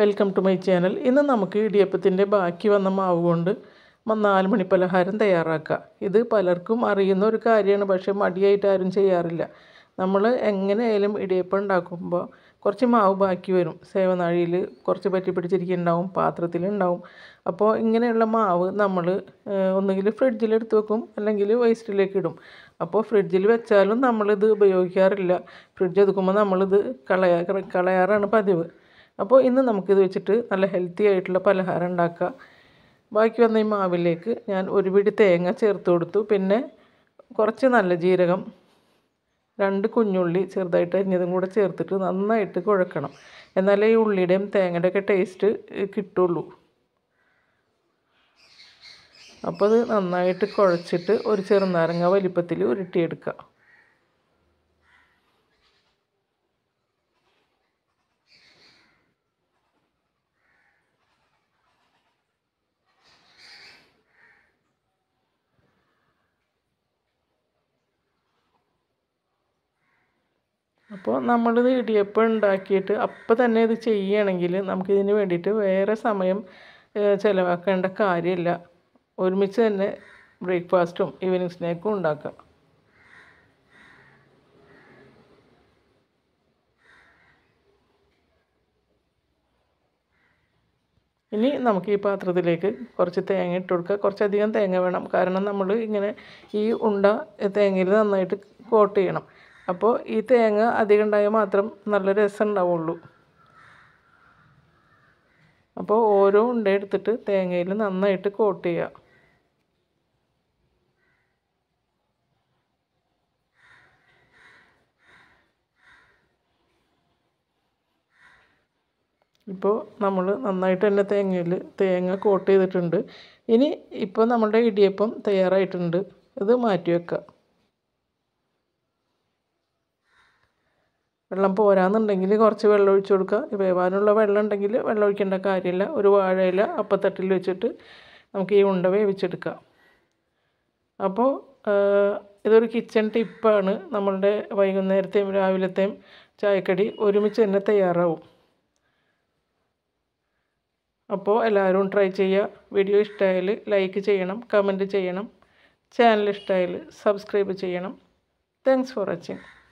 welcome to my channel ഇന്ന് നമുക്ക് ഇടിയപ്പത്തിൻ്റെ ബാക്കി വന്ന മാവ് കൊണ്ട് നാല് മണി പലഹാരം തയ്യാറാക്കുക ഇത് പലർക്കും അറിയുന്ന ഒരു കാര്യമാണ് പക്ഷേ മടിയായിട്ട് ആരും ചെയ്യാറില്ല നമ്മൾ എങ്ങനെയായാലും ഇടിയപ്പം ഉണ്ടാക്കുമ്പോൾ കുറച്ച് മാവ് ബാക്കി വരും സേവനാഴിയിൽ കുറച്ച് പറ്റി പിടിച്ചിരിക്കുന്നുണ്ടാവും പാത്രത്തിലുണ്ടാവും അപ്പോൾ ഇങ്ങനെയുള്ള മാവ് നമ്മൾ ഒന്നുകിൽ ഫ്രിഡ്ജിലെടുത്ത് വെക്കും അല്ലെങ്കിൽ വേസ്റ്റിലേക്ക് ഇടും അപ്പോൾ ഫ്രിഡ്ജിൽ വെച്ചാലും നമ്മളിത് ഉപയോഗിക്കാറില്ല ഫ്രിഡ്ജ് ഒതുക്കുമ്പോൾ നമ്മളിത് കളയാ കളയാറാണ് പതിവ് അപ്പോൾ ഇന്ന് നമുക്കിത് വെച്ചിട്ട് നല്ല ഹെൽത്തി ആയിട്ടുള്ള പലഹാരം ഉണ്ടാക്കുക ബാക്കി വന്ന ഈ മാവിലേക്ക് ഞാൻ ഒരു പിടി തേങ്ങ ചേർത്ത് കൊടുത്തു പിന്നെ കുറച്ച് നല്ല ജീരകം രണ്ട് കുഞ്ഞുള്ളി ചെറുതായിട്ട് അരിഞ്ഞതും കൂടെ ചേർത്തിട്ട് നന്നായിട്ട് കുഴക്കണം എന്നാലേ ഈ ഉള്ളിയുടെയും തേങ്ങയുടെയൊക്കെ ടേസ്റ്റ് കിട്ടുള്ളൂ അപ്പോൾ അത് നന്നായിട്ട് കുഴച്ചിട്ട് ഒരു ചെറുനാരങ്ങ വലിപ്പത്തിൽ ഉരുട്ടിയെടുക്കുക അപ്പോൾ നമ്മളിത് ഇടിയപ്പം ഉണ്ടാക്കിയിട്ട് അപ്പം തന്നെ ഇത് ചെയ്യുകയാണെങ്കിൽ നമുക്കിതിന് വേണ്ടിയിട്ട് വേറെ സമയം ചിലവാക്കേണ്ട കാര്യമില്ല ഒരുമിച്ച് തന്നെ ബ്രേക്ക്ഫാസ്റ്റും ഈവനിങ് സ്നാക്കും ഉണ്ടാക്കാം ഇനി നമുക്ക് ഈ പാത്രത്തിലേക്ക് കുറച്ച് തേങ്ങ ഇട്ട് കൊടുക്കുക കുറച്ചധികം തേങ്ങ വേണം കാരണം നമ്മൾ ഇങ്ങനെ ഈ ഉണ്ട തേങ്ങയിൽ നന്നായിട്ട് കോട്ട് ചെയ്യണം അപ്പോൾ ഈ തേങ്ങ അധികം ഉണ്ടായാൽ മാത്രം നല്ല രസം ഉണ്ടാവുള്ളൂ അപ്പോൾ ഓരോ ഉണ്ട എടുത്തിട്ട് തേങ്ങയിൽ നന്നായിട്ട് കോട്ട് ചെയ്യുക ഇപ്പോൾ നമ്മൾ നന്നായിട്ട് തന്നെ തേങ്ങയിൽ തേങ്ങ കോട്ട് ചെയ്തിട്ടുണ്ട് ഇനി ഇപ്പോൾ നമ്മളുടെ ഇടിയപ്പം തയ്യാറായിട്ടുണ്ട് ഇത് മാറ്റി വെക്കുക വെള്ളം പോരാന്നുണ്ടെങ്കിൽ കുറച്ച് വെള്ളം ഒഴിച്ച് കൊടുക്കുക വേവാനുള്ള വെള്ളം ഉണ്ടെങ്കിൽ വെള്ളം ഒഴിക്കേണ്ട കാര്യമില്ല ഒരു വാഴയില അപ്പത്തട്ടിൽ വെച്ചിട്ട് നമുക്ക് ഈ ഉണ്ട വേവിച്ചെടുക്കാം അപ്പോൾ ഇതൊരു കിച്ചൺ ടിപ്പാണ് നമ്മളുടെ വൈകുന്നേരത്തെയും രാവിലത്തെയും ചായക്കടി ഒരുമിച്ച് തന്നെ തയ്യാറാവും അപ്പോൾ എല്ലാവരും ട്രൈ ചെയ്യുക വീഡിയോ ഇഷ്ടമായി ലൈക്ക് ചെയ്യണം കമൻറ്റ് ചെയ്യണം ചാനൽ ഇഷ്ടമായി സബ്സ്ക്രൈബ് ചെയ്യണം താങ്ക്സ് ഫോർ വാച്ചിങ്